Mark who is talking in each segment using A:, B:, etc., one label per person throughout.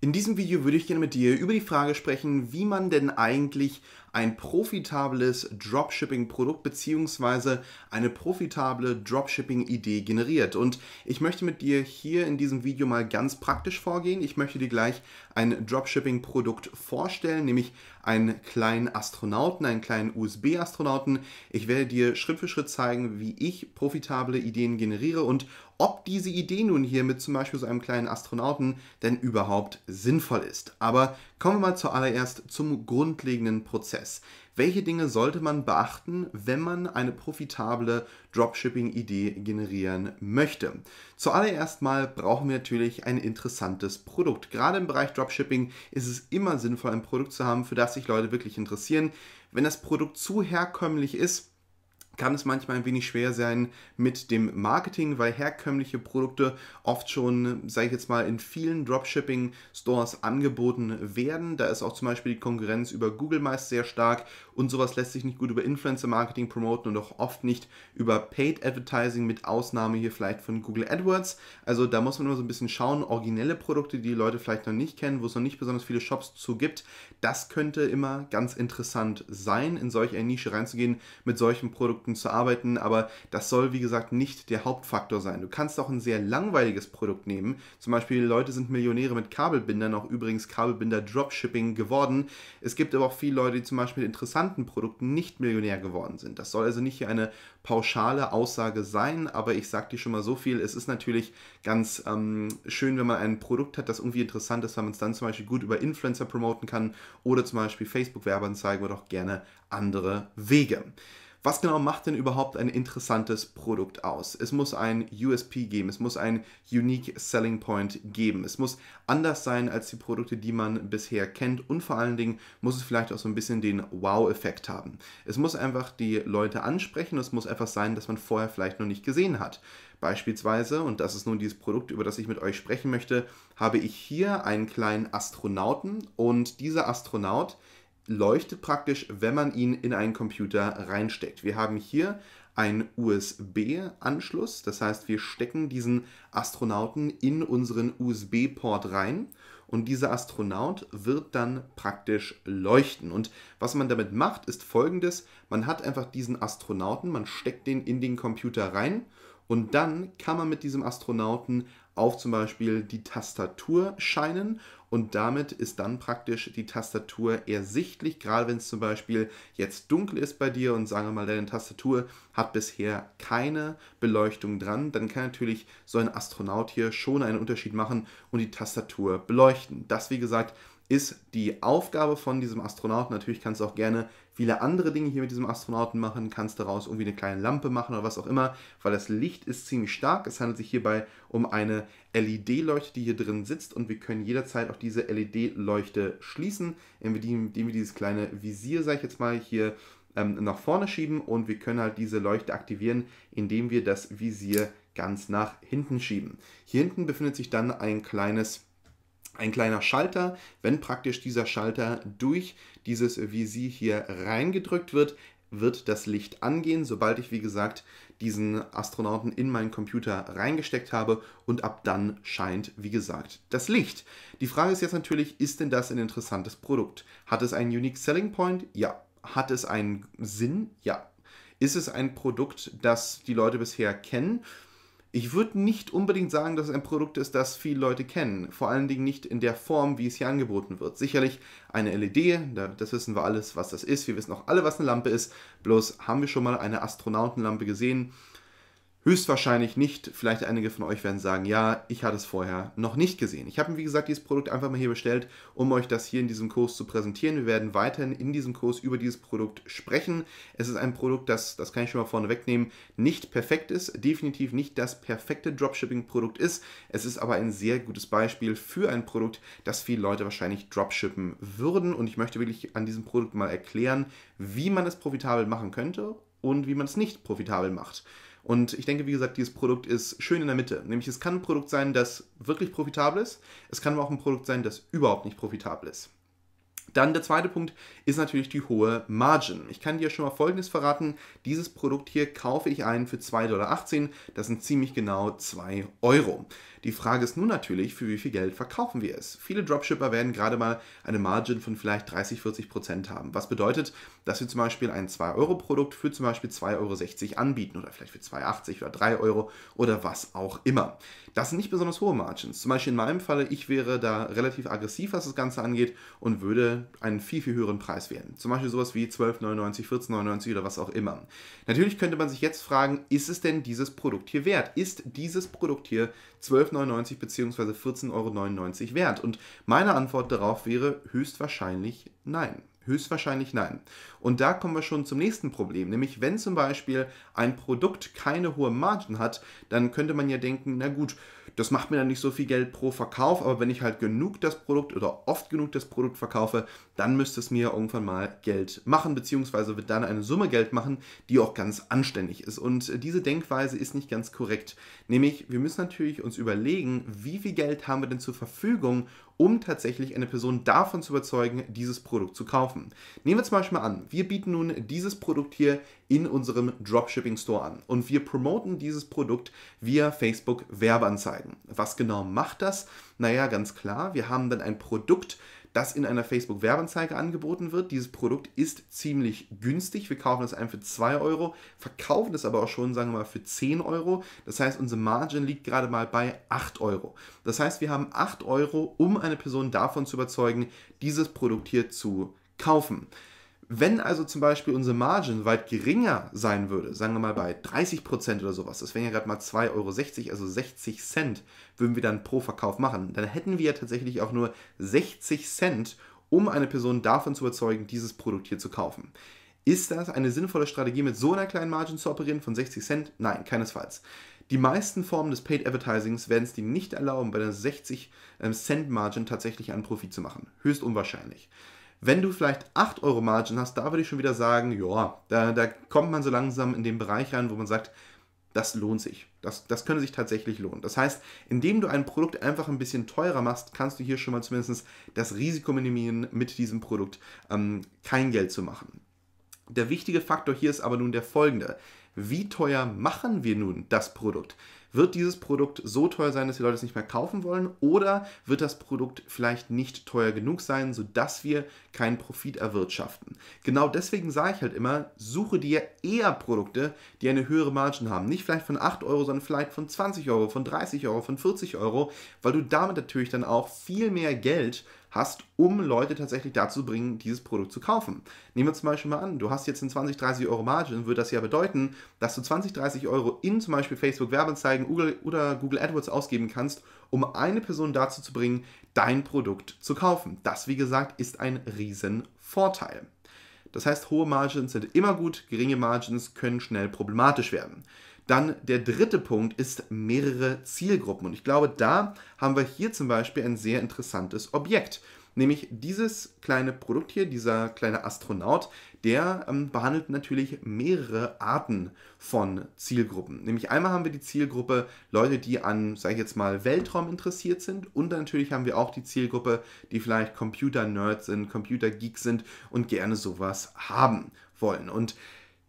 A: In diesem Video würde ich gerne mit dir über die Frage sprechen, wie man denn eigentlich ein profitables Dropshipping-Produkt bzw. eine profitable Dropshipping-Idee generiert. Und ich möchte mit dir hier in diesem Video mal ganz praktisch vorgehen. Ich möchte dir gleich ein Dropshipping-Produkt vorstellen, nämlich einen kleinen Astronauten, einen kleinen USB-Astronauten. Ich werde dir Schritt für Schritt zeigen, wie ich profitable Ideen generiere und ob diese Idee nun hier mit zum Beispiel so einem kleinen Astronauten denn überhaupt sinnvoll ist. Aber Kommen wir mal zuallererst zum grundlegenden Prozess. Welche Dinge sollte man beachten, wenn man eine profitable Dropshipping-Idee generieren möchte? Zuallererst mal brauchen wir natürlich ein interessantes Produkt. Gerade im Bereich Dropshipping ist es immer sinnvoll, ein Produkt zu haben, für das sich Leute wirklich interessieren. Wenn das Produkt zu herkömmlich ist, kann es manchmal ein wenig schwer sein mit dem Marketing, weil herkömmliche Produkte oft schon, sage ich jetzt mal, in vielen Dropshipping-Stores angeboten werden. Da ist auch zum Beispiel die Konkurrenz über Google meist sehr stark und sowas lässt sich nicht gut über Influencer-Marketing promoten und auch oft nicht über Paid Advertising mit Ausnahme hier vielleicht von Google AdWords. Also da muss man immer so ein bisschen schauen, originelle Produkte, die, die Leute vielleicht noch nicht kennen, wo es noch nicht besonders viele Shops zu gibt. Das könnte immer ganz interessant sein, in solch eine Nische reinzugehen mit solchen Produkten Produkten zu arbeiten, aber das soll, wie gesagt, nicht der Hauptfaktor sein. Du kannst auch ein sehr langweiliges Produkt nehmen. Zum Beispiel, Leute sind Millionäre mit Kabelbindern, auch übrigens Kabelbinder Dropshipping geworden. Es gibt aber auch viele Leute, die zum Beispiel mit interessanten Produkten nicht Millionär geworden sind. Das soll also nicht hier eine pauschale Aussage sein, aber ich sage dir schon mal so viel. Es ist natürlich ganz ähm, schön, wenn man ein Produkt hat, das irgendwie interessant ist, weil man es dann zum Beispiel gut über Influencer promoten kann oder zum Beispiel Facebook-Werbeanzeigen oder auch gerne andere Wege. Was genau macht denn überhaupt ein interessantes Produkt aus? Es muss ein USP geben, es muss ein Unique Selling Point geben, es muss anders sein als die Produkte, die man bisher kennt und vor allen Dingen muss es vielleicht auch so ein bisschen den Wow-Effekt haben. Es muss einfach die Leute ansprechen, es muss etwas sein, das man vorher vielleicht noch nicht gesehen hat. Beispielsweise, und das ist nun dieses Produkt, über das ich mit euch sprechen möchte, habe ich hier einen kleinen Astronauten und dieser Astronaut, leuchtet praktisch, wenn man ihn in einen Computer reinsteckt. Wir haben hier einen USB-Anschluss, das heißt, wir stecken diesen Astronauten in unseren USB-Port rein und dieser Astronaut wird dann praktisch leuchten. Und was man damit macht, ist folgendes, man hat einfach diesen Astronauten, man steckt den in den Computer rein und dann kann man mit diesem Astronauten auf zum Beispiel die Tastatur scheinen und damit ist dann praktisch die Tastatur ersichtlich, gerade wenn es zum Beispiel jetzt dunkel ist bei dir und sagen wir mal, deine Tastatur hat bisher keine Beleuchtung dran, dann kann natürlich so ein Astronaut hier schon einen Unterschied machen und die Tastatur beleuchten. Das, wie gesagt, ist die Aufgabe von diesem Astronauten. Natürlich kannst du auch gerne viele andere Dinge hier mit diesem Astronauten machen, kannst daraus irgendwie eine kleine Lampe machen oder was auch immer, weil das Licht ist ziemlich stark. Es handelt sich hierbei um eine LED-Leuchte, die hier drin sitzt und wir können jederzeit auch diese LED-Leuchte schließen, indem wir dieses kleine Visier, sage ich jetzt mal, hier ähm, nach vorne schieben und wir können halt diese Leuchte aktivieren, indem wir das Visier ganz nach hinten schieben. Hier hinten befindet sich dann ein kleines ein kleiner Schalter, wenn praktisch dieser Schalter durch dieses Visier hier reingedrückt wird, wird das Licht angehen, sobald ich, wie gesagt, diesen Astronauten in meinen Computer reingesteckt habe und ab dann scheint, wie gesagt, das Licht. Die Frage ist jetzt natürlich, ist denn das ein interessantes Produkt? Hat es einen Unique Selling Point? Ja. Hat es einen Sinn? Ja. Ist es ein Produkt, das die Leute bisher kennen? Ich würde nicht unbedingt sagen, dass es ein Produkt ist, das viele Leute kennen. Vor allen Dingen nicht in der Form, wie es hier angeboten wird. Sicherlich eine LED, das wissen wir alles, was das ist. Wir wissen auch alle, was eine Lampe ist. Bloß haben wir schon mal eine Astronautenlampe gesehen. Höchstwahrscheinlich nicht. Vielleicht einige von euch werden sagen, ja, ich hatte es vorher noch nicht gesehen. Ich habe wie gesagt, dieses Produkt einfach mal hier bestellt, um euch das hier in diesem Kurs zu präsentieren. Wir werden weiterhin in diesem Kurs über dieses Produkt sprechen. Es ist ein Produkt, das, das kann ich schon mal vorne wegnehmen, nicht perfekt ist, definitiv nicht das perfekte Dropshipping-Produkt ist. Es ist aber ein sehr gutes Beispiel für ein Produkt, das viele Leute wahrscheinlich dropshippen würden. Und ich möchte wirklich an diesem Produkt mal erklären, wie man es profitabel machen könnte und wie man es nicht profitabel macht. Und ich denke, wie gesagt, dieses Produkt ist schön in der Mitte. Nämlich es kann ein Produkt sein, das wirklich profitabel ist. Es kann aber auch ein Produkt sein, das überhaupt nicht profitabel ist. Dann der zweite Punkt ist natürlich die hohe Margin. Ich kann dir schon mal Folgendes verraten. Dieses Produkt hier kaufe ich ein für 2,18 Dollar. Das sind ziemlich genau 2 Euro. Die Frage ist nun natürlich, für wie viel Geld verkaufen wir es? Viele Dropshipper werden gerade mal eine Margin von vielleicht 30, 40 Prozent haben. Was bedeutet, dass wir zum Beispiel ein 2 Euro Produkt für zum Beispiel 2,60 Euro anbieten oder vielleicht für 2,80 oder 3 Euro oder was auch immer. Das sind nicht besonders hohe Margins. Zum Beispiel in meinem Falle, ich wäre da relativ aggressiv, was das Ganze angeht und würde gerne einen viel, viel höheren Preis wählen. Zum Beispiel sowas wie 12,99, 14,99 oder was auch immer. Natürlich könnte man sich jetzt fragen, ist es denn dieses Produkt hier wert? Ist dieses Produkt hier 12,99 bzw. 14,99 Euro wert? Und meine Antwort darauf wäre höchstwahrscheinlich nein. Höchstwahrscheinlich nein. Und da kommen wir schon zum nächsten Problem, nämlich wenn zum Beispiel ein Produkt keine hohe Margen hat, dann könnte man ja denken, na gut, das macht mir dann nicht so viel Geld pro Verkauf, aber wenn ich halt genug das Produkt oder oft genug das Produkt verkaufe, dann müsste es mir irgendwann mal Geld machen, beziehungsweise wird dann eine Summe Geld machen, die auch ganz anständig ist. Und äh, diese Denkweise ist nicht ganz korrekt. Nämlich, wir müssen natürlich uns überlegen, wie viel Geld haben wir denn zur Verfügung, um tatsächlich eine Person davon zu überzeugen, dieses Produkt zu kaufen. Nehmen wir zum Beispiel mal an, wir bieten nun dieses Produkt hier in unserem Dropshipping Store an und wir promoten dieses Produkt via Facebook Werbeanzeigen. Was genau macht das? Naja, ganz klar, wir haben dann ein Produkt, das in einer Facebook-Werbeanzeige angeboten wird. Dieses Produkt ist ziemlich günstig. Wir kaufen es einem für 2 Euro, verkaufen es aber auch schon, sagen wir mal, für 10 Euro. Das heißt, unsere Margin liegt gerade mal bei 8 Euro. Das heißt, wir haben 8 Euro, um eine Person davon zu überzeugen, dieses Produkt hier zu kaufen. Wenn also zum Beispiel unsere Margin weit geringer sein würde, sagen wir mal bei 30% oder sowas, das wären ja gerade mal 2,60 Euro, also 60 Cent würden wir dann pro Verkauf machen, dann hätten wir ja tatsächlich auch nur 60 Cent, um eine Person davon zu überzeugen, dieses Produkt hier zu kaufen. Ist das eine sinnvolle Strategie, mit so einer kleinen Margin zu operieren von 60 Cent? Nein, keinesfalls. Die meisten Formen des Paid Advertisings werden es dir nicht erlauben, bei einer 60 Cent Margin tatsächlich einen Profit zu machen. Höchst unwahrscheinlich. Wenn du vielleicht 8 Euro Margin hast, da würde ich schon wieder sagen, ja, da, da kommt man so langsam in den Bereich rein, wo man sagt, das lohnt sich. Das, das könnte sich tatsächlich lohnen. Das heißt, indem du ein Produkt einfach ein bisschen teurer machst, kannst du hier schon mal zumindest das Risiko minimieren, mit diesem Produkt ähm, kein Geld zu machen. Der wichtige Faktor hier ist aber nun der folgende. Wie teuer machen wir nun das Produkt? wird dieses Produkt so teuer sein, dass die Leute es nicht mehr kaufen wollen? Oder wird das Produkt vielleicht nicht teuer genug sein, sodass wir keinen Profit erwirtschaften? Genau deswegen sage ich halt immer, suche dir eher Produkte, die eine höhere Margin haben. Nicht vielleicht von 8 Euro, sondern vielleicht von 20 Euro, von 30 Euro, von 40 Euro, weil du damit natürlich dann auch viel mehr Geld hast, um Leute tatsächlich dazu bringen, dieses Produkt zu kaufen. Nehmen wir zum Beispiel mal an, du hast jetzt in 20, 30 Euro Margin, würde das ja bedeuten, dass du 20, 30 Euro in zum Beispiel Facebook Werbeanzeigen oder Google AdWords ausgeben kannst, um eine Person dazu zu bringen, dein Produkt zu kaufen. Das, wie gesagt, ist ein Riesenvorteil. Das heißt, hohe Margins sind immer gut, geringe Margins können schnell problematisch werden. Dann der dritte Punkt ist mehrere Zielgruppen. Und ich glaube, da haben wir hier zum Beispiel ein sehr interessantes Objekt. Nämlich dieses kleine Produkt hier, dieser kleine Astronaut, der ähm, behandelt natürlich mehrere Arten von Zielgruppen. Nämlich einmal haben wir die Zielgruppe Leute, die an, sage ich jetzt mal, Weltraum interessiert sind. Und natürlich haben wir auch die Zielgruppe, die vielleicht Computer-Nerds sind, Computer-Geeks sind und gerne sowas haben wollen. Und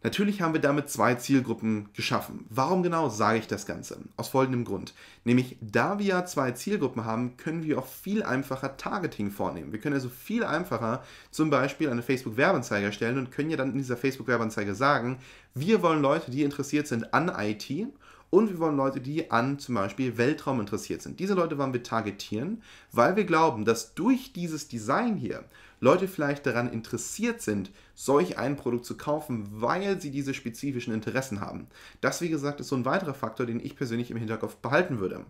A: Natürlich haben wir damit zwei Zielgruppen geschaffen. Warum genau sage ich das Ganze? Aus folgendem Grund. Nämlich, da wir ja zwei Zielgruppen haben, können wir auch viel einfacher Targeting vornehmen. Wir können also viel einfacher zum Beispiel eine Facebook-Werbeanzeige erstellen und können ja dann in dieser Facebook-Werbeanzeige sagen, wir wollen Leute, die interessiert sind an IT und wir wollen Leute, die an zum Beispiel Weltraum interessiert sind. Diese Leute wollen wir targetieren, weil wir glauben, dass durch dieses Design hier Leute vielleicht daran interessiert sind, solch ein Produkt zu kaufen, weil sie diese spezifischen Interessen haben. Das, wie gesagt, ist so ein weiterer Faktor, den ich persönlich im Hinterkopf behalten würde.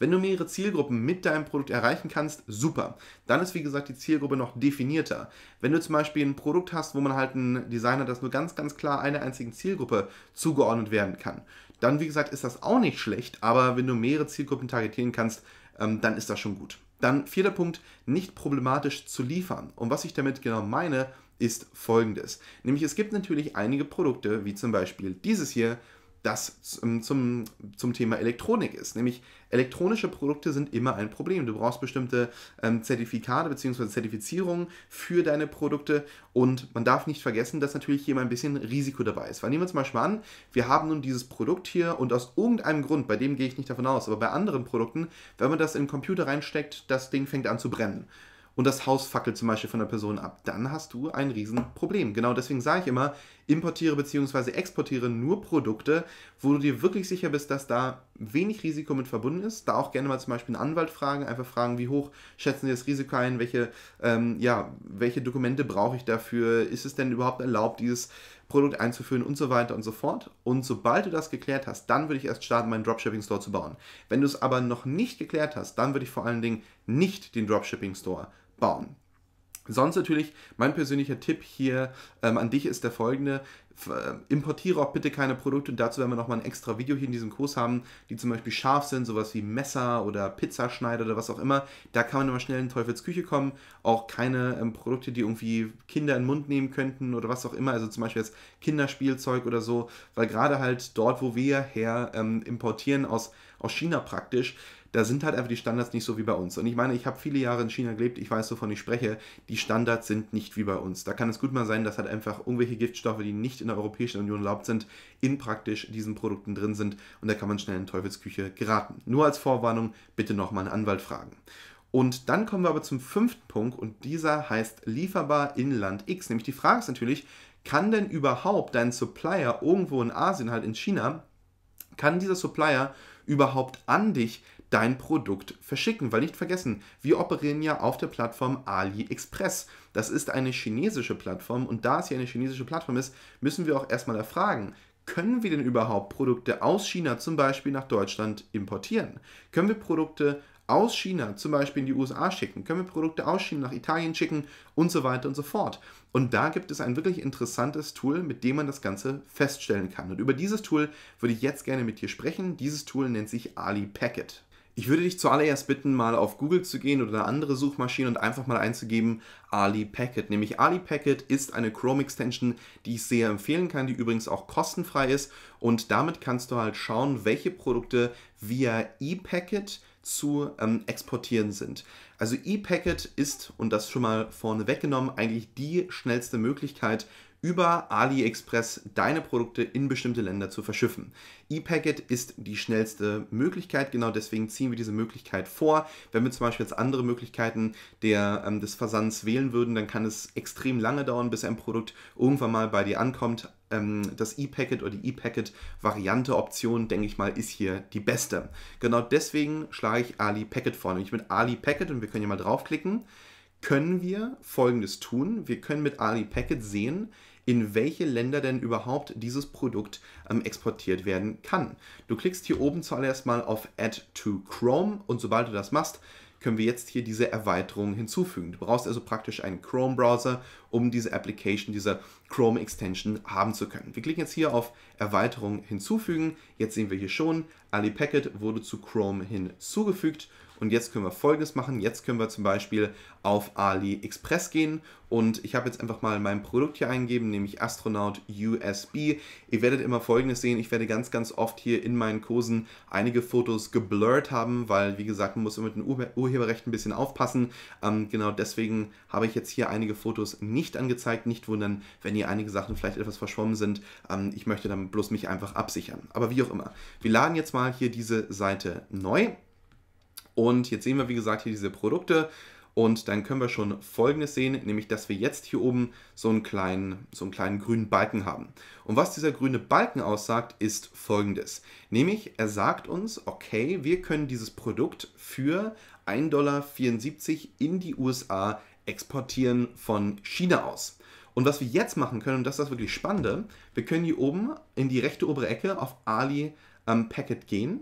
A: Wenn du mehrere Zielgruppen mit deinem Produkt erreichen kannst, super. Dann ist, wie gesagt, die Zielgruppe noch definierter. Wenn du zum Beispiel ein Produkt hast, wo man halt einen Designer, das nur ganz, ganz klar einer einzigen Zielgruppe zugeordnet werden kann, dann, wie gesagt, ist das auch nicht schlecht, aber wenn du mehrere Zielgruppen targetieren kannst, ähm, dann ist das schon gut. Dann vierter Punkt, nicht problematisch zu liefern. Und was ich damit genau meine, ist folgendes. Nämlich es gibt natürlich einige Produkte, wie zum Beispiel dieses hier, das zum, zum, zum Thema Elektronik ist. Nämlich elektronische Produkte sind immer ein Problem. Du brauchst bestimmte ähm, Zertifikate bzw. Zertifizierungen für deine Produkte und man darf nicht vergessen, dass natürlich hier immer ein bisschen Risiko dabei ist. Weil nehmen wir uns mal schon an, wir haben nun dieses Produkt hier und aus irgendeinem Grund, bei dem gehe ich nicht davon aus, aber bei anderen Produkten, wenn man das in den Computer reinsteckt, das Ding fängt an zu brennen und das Haus fackelt zum Beispiel von der Person ab, dann hast du ein Riesenproblem. Genau deswegen sage ich immer, importiere bzw. exportiere nur Produkte, wo du dir wirklich sicher bist, dass da wenig Risiko mit verbunden ist. Da auch gerne mal zum Beispiel einen Anwalt fragen, einfach fragen, wie hoch schätzen Sie das Risiko ein, welche, ähm, ja, welche Dokumente brauche ich dafür, ist es denn überhaupt erlaubt, dieses Produkt einzuführen und so weiter und so fort. Und sobald du das geklärt hast, dann würde ich erst starten, meinen Dropshipping Store zu bauen. Wenn du es aber noch nicht geklärt hast, dann würde ich vor allen Dingen nicht den Dropshipping Store bauen. Sonst natürlich, mein persönlicher Tipp hier ähm, an dich ist der folgende. Äh, importiere auch bitte keine Produkte. Und dazu werden wir nochmal ein extra Video hier in diesem Kurs haben, die zum Beispiel scharf sind, sowas wie Messer oder Pizzaschneider oder was auch immer. Da kann man immer schnell in Teufelsküche kommen. Auch keine ähm, Produkte, die irgendwie Kinder in den Mund nehmen könnten oder was auch immer. Also zum Beispiel jetzt Kinderspielzeug oder so. Weil gerade halt dort, wo wir her ähm, importieren, aus, aus China praktisch, da sind halt einfach die Standards nicht so wie bei uns. Und ich meine, ich habe viele Jahre in China gelebt, ich weiß, wovon ich spreche. Die Standards sind nicht wie bei uns. Da kann es gut mal sein, dass halt einfach irgendwelche Giftstoffe, die nicht in der Europäischen Union erlaubt sind, in praktisch diesen Produkten drin sind. Und da kann man schnell in Teufelsküche geraten. Nur als Vorwarnung, bitte nochmal einen Anwalt fragen. Und dann kommen wir aber zum fünften Punkt und dieser heißt lieferbar Inland X. Nämlich die Frage ist natürlich, kann denn überhaupt dein Supplier irgendwo in Asien, halt in China, kann dieser Supplier überhaupt an dich dein Produkt verschicken. Weil nicht vergessen, wir operieren ja auf der Plattform AliExpress. Das ist eine chinesische Plattform und da es ja eine chinesische Plattform ist, müssen wir auch erstmal erfragen, können wir denn überhaupt Produkte aus China zum Beispiel nach Deutschland importieren? Können wir Produkte aus China zum Beispiel in die USA schicken? Können wir Produkte aus China nach Italien schicken und so weiter und so fort? Und da gibt es ein wirklich interessantes Tool, mit dem man das Ganze feststellen kann. Und über dieses Tool würde ich jetzt gerne mit dir sprechen. Dieses Tool nennt sich AliPacket. Ich würde dich zuallererst bitten, mal auf Google zu gehen oder eine andere Suchmaschine und einfach mal einzugeben Ali Packet. Nämlich Ali Packet ist eine Chrome Extension, die ich sehr empfehlen kann, die übrigens auch kostenfrei ist. Und damit kannst du halt schauen, welche Produkte via ePacket zu ähm, exportieren sind. Also ePacket ist, und das schon mal vorne weggenommen, eigentlich die schnellste Möglichkeit über AliExpress deine Produkte in bestimmte Länder zu verschiffen. E-Packet ist die schnellste Möglichkeit, genau deswegen ziehen wir diese Möglichkeit vor. Wenn wir zum Beispiel jetzt andere Möglichkeiten der, ähm, des Versands wählen würden, dann kann es extrem lange dauern, bis ein Produkt irgendwann mal bei dir ankommt ähm, das E-Packet oder die E-Packet-Variante Option, denke ich mal, ist hier die beste. Genau deswegen schlage ich Ali Packet vor, nämlich mit Ali Packet und wir können hier mal draufklicken können wir Folgendes tun. Wir können mit Ali Packet sehen, in welche Länder denn überhaupt dieses Produkt ähm, exportiert werden kann. Du klickst hier oben zuallererst mal auf Add to Chrome und sobald du das machst, können wir jetzt hier diese Erweiterung hinzufügen. Du brauchst also praktisch einen Chrome-Browser, um diese Application, diese Chrome-Extension haben zu können. Wir klicken jetzt hier auf Erweiterung hinzufügen. Jetzt sehen wir hier schon, Ali Packet wurde zu Chrome hinzugefügt und jetzt können wir Folgendes machen. Jetzt können wir zum Beispiel auf AliExpress gehen und ich habe jetzt einfach mal mein Produkt hier eingeben, nämlich Astronaut USB. Ihr werdet immer Folgendes sehen. Ich werde ganz, ganz oft hier in meinen Kursen einige Fotos geblurrt haben, weil, wie gesagt, man muss mit dem Urheberrecht ein bisschen aufpassen. Ähm, genau deswegen habe ich jetzt hier einige Fotos nicht angezeigt. Nicht wundern, wenn hier einige Sachen vielleicht etwas verschwommen sind. Ähm, ich möchte dann bloß mich einfach absichern. Aber wie auch immer. Wir laden jetzt mal hier diese Seite neu und jetzt sehen wir, wie gesagt, hier diese Produkte. Und dann können wir schon Folgendes sehen, nämlich dass wir jetzt hier oben so einen kleinen, so einen kleinen grünen Balken haben. Und was dieser grüne Balken aussagt, ist Folgendes. Nämlich, er sagt uns, okay, wir können dieses Produkt für 1,74 Dollar in die USA exportieren von China aus. Und was wir jetzt machen können, und das ist das wirklich Spannende, wir können hier oben in die rechte obere Ecke auf Ali ähm, Packet gehen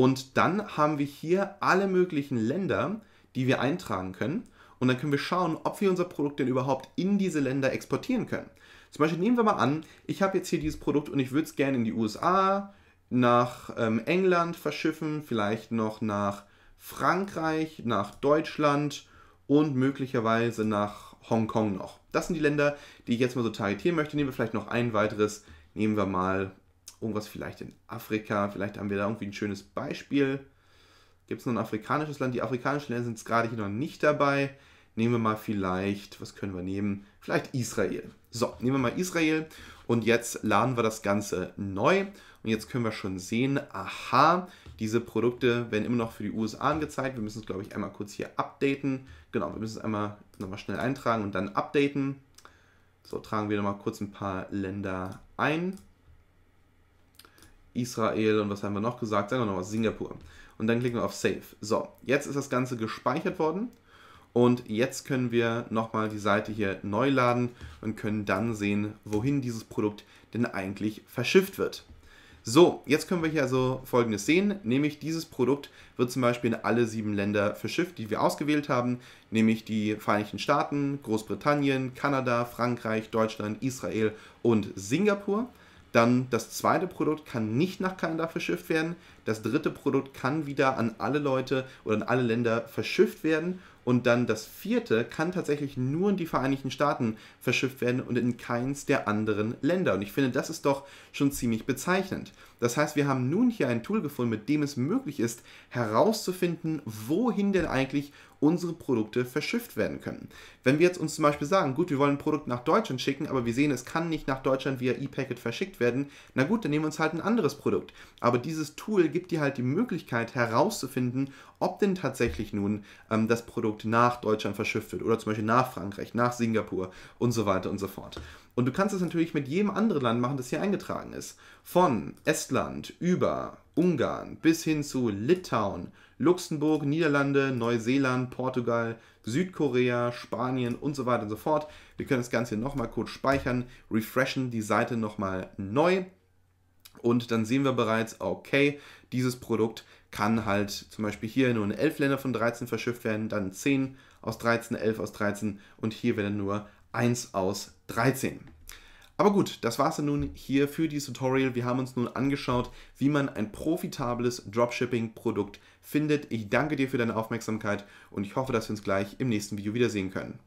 A: und dann haben wir hier alle möglichen Länder, die wir eintragen können. Und dann können wir schauen, ob wir unser Produkt denn überhaupt in diese Länder exportieren können. Zum Beispiel nehmen wir mal an, ich habe jetzt hier dieses Produkt und ich würde es gerne in die USA, nach ähm, England verschiffen, vielleicht noch nach Frankreich, nach Deutschland und möglicherweise nach Hongkong noch. Das sind die Länder, die ich jetzt mal so targetieren möchte. Nehmen wir vielleicht noch ein weiteres, nehmen wir mal irgendwas vielleicht in Afrika, vielleicht haben wir da irgendwie ein schönes Beispiel. Gibt es noch ein afrikanisches Land? Die afrikanischen Länder sind es gerade hier noch nicht dabei. Nehmen wir mal vielleicht, was können wir nehmen? Vielleicht Israel. So, nehmen wir mal Israel und jetzt laden wir das Ganze neu. Und jetzt können wir schon sehen, aha, diese Produkte werden immer noch für die USA angezeigt. Wir müssen es, glaube ich, einmal kurz hier updaten. Genau, wir müssen es einmal nochmal schnell eintragen und dann updaten. So, tragen wir nochmal kurz ein paar Länder ein. Israel und was haben wir noch gesagt? Sagen wir nochmal Singapur. Und dann klicken wir auf Save. So, jetzt ist das Ganze gespeichert worden und jetzt können wir nochmal die Seite hier neu laden und können dann sehen, wohin dieses Produkt denn eigentlich verschifft wird. So, jetzt können wir hier also folgendes sehen, nämlich dieses Produkt wird zum Beispiel in alle sieben Länder verschifft, die wir ausgewählt haben, nämlich die Vereinigten Staaten, Großbritannien, Kanada, Frankreich, Deutschland, Israel und Singapur. Dann das zweite Produkt kann nicht nach Kanada verschifft werden. Das dritte Produkt kann wieder an alle Leute oder an alle Länder verschifft werden. Und dann das vierte kann tatsächlich nur in die Vereinigten Staaten verschifft werden und in keins der anderen Länder. Und ich finde, das ist doch schon ziemlich bezeichnend. Das heißt, wir haben nun hier ein Tool gefunden, mit dem es möglich ist, herauszufinden, wohin denn eigentlich unsere Produkte verschifft werden können. Wenn wir jetzt uns zum Beispiel sagen, gut, wir wollen ein Produkt nach Deutschland schicken, aber wir sehen, es kann nicht nach Deutschland via E-Packet verschickt werden, na gut, dann nehmen wir uns halt ein anderes Produkt. Aber dieses Tool gibt dir halt die Möglichkeit herauszufinden, ob denn tatsächlich nun ähm, das Produkt nach Deutschland verschifft wird oder zum Beispiel nach Frankreich, nach Singapur und so weiter und so fort. Und du kannst es natürlich mit jedem anderen Land machen, das hier eingetragen ist. Von Estland über Ungarn bis hin zu Litauen, Luxemburg, Niederlande, Neuseeland, Portugal, Südkorea, Spanien und so weiter und so fort. Wir können das Ganze nochmal kurz speichern, refreshen die Seite nochmal neu und dann sehen wir bereits, okay, dieses Produkt kann halt zum Beispiel hier nur in 11 Länder von 13 verschifft werden, dann 10 aus 13, 11 aus 13 und hier werden nur 1 aus 13. 13. Aber gut, das war's dann nun hier für dieses Tutorial. Wir haben uns nun angeschaut, wie man ein profitables Dropshipping-Produkt findet. Ich danke dir für deine Aufmerksamkeit und ich hoffe, dass wir uns gleich im nächsten Video wiedersehen können.